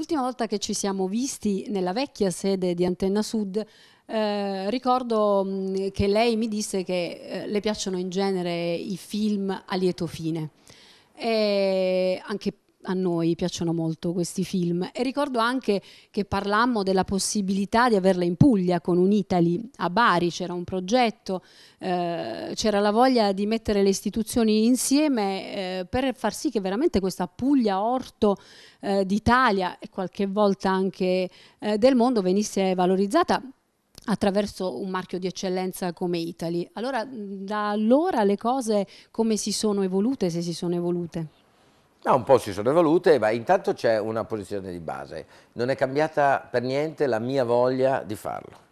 L'ultima volta che ci siamo visti nella vecchia sede di Antenna Sud, eh, ricordo mh, mm, che lei mi disse che eh, le piacciono in genere i film a lieto fine. E anche a noi piacciono molto questi film e ricordo anche che parlammo della possibilità di averla in Puglia con un Italy a Bari, c'era un progetto, eh, c'era la voglia di mettere le istituzioni insieme eh, per far sì che veramente questa Puglia orto eh, d'Italia e qualche volta anche eh, del mondo venisse valorizzata attraverso un marchio di eccellenza come Italy. Allora da allora le cose come si sono evolute, se si sono evolute? No, un po' si sono evolute, ma intanto c'è una posizione di base. Non è cambiata per niente la mia voglia di farlo.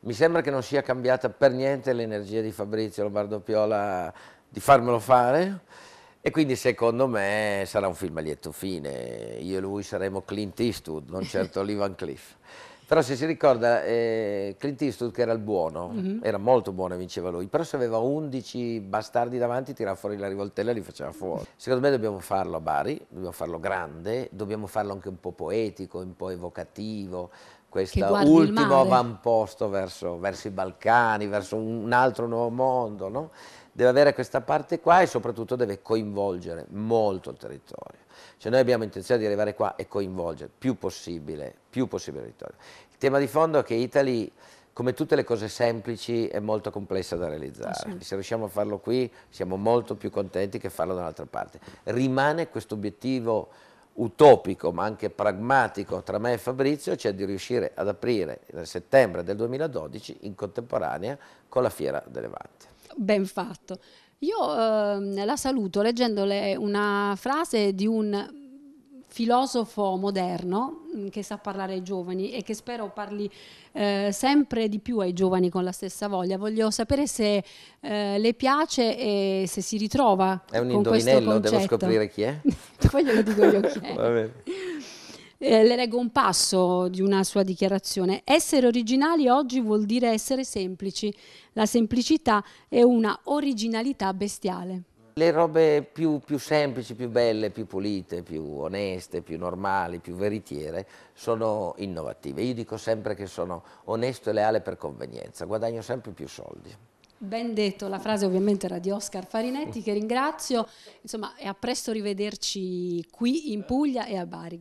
Mi sembra che non sia cambiata per niente l'energia di Fabrizio Lombardo Piola di farmelo fare e quindi secondo me sarà un film a lieto fine. Io e lui saremo Clint Eastwood, non certo Lee Cliff. Però se si ricorda, eh, Clint Eastwood che era il buono, mm -hmm. era molto buono e vinceva lui, però se aveva 11 bastardi davanti tirava fuori la rivoltella e li faceva fuori. Secondo me dobbiamo farlo a Bari, dobbiamo farlo grande, dobbiamo farlo anche un po' poetico, un po' evocativo, questo ultimo avamposto verso, verso, i Balcani, verso un altro nuovo mondo, no? deve avere questa parte qua e soprattutto deve coinvolgere molto il territorio. Cioè noi abbiamo intenzione di arrivare qua e coinvolgere più possibile, più possibile il territorio. Il tema di fondo è che Italy, come tutte le cose semplici, è molto complessa da realizzare. Ah, Se riusciamo a farlo qui siamo molto più contenti che farlo da un'altra parte. Rimane questo obiettivo utopico ma anche pragmatico tra me e Fabrizio, cioè di riuscire ad aprire nel settembre del 2012 in contemporanea con la Fiera delle Vante. Ben fatto. Io eh, la saluto leggendole una frase di un filosofo moderno mm, che sa parlare ai giovani e che spero parli eh, sempre di più ai giovani con la stessa voglia. Voglio sapere se eh, le piace e se si ritrova. È un indovinello, devo scoprire chi è. Poi glielo dico io chi è. Va bene. Eh, le leggo un passo di una sua dichiarazione. Essere originali oggi vuol dire essere semplici. La semplicità è una originalità bestiale. Le robe più, più, semplici, più belle, più pulite, più oneste, più normali, più veritiere sono innovative. Io dico sempre che sono onesto e leale per convenienza, guadagno sempre più soldi. Ben detto, la frase ovviamente era di Oscar Farinetti che ringrazio, insomma e a presto rivederci qui in Puglia e a Bari.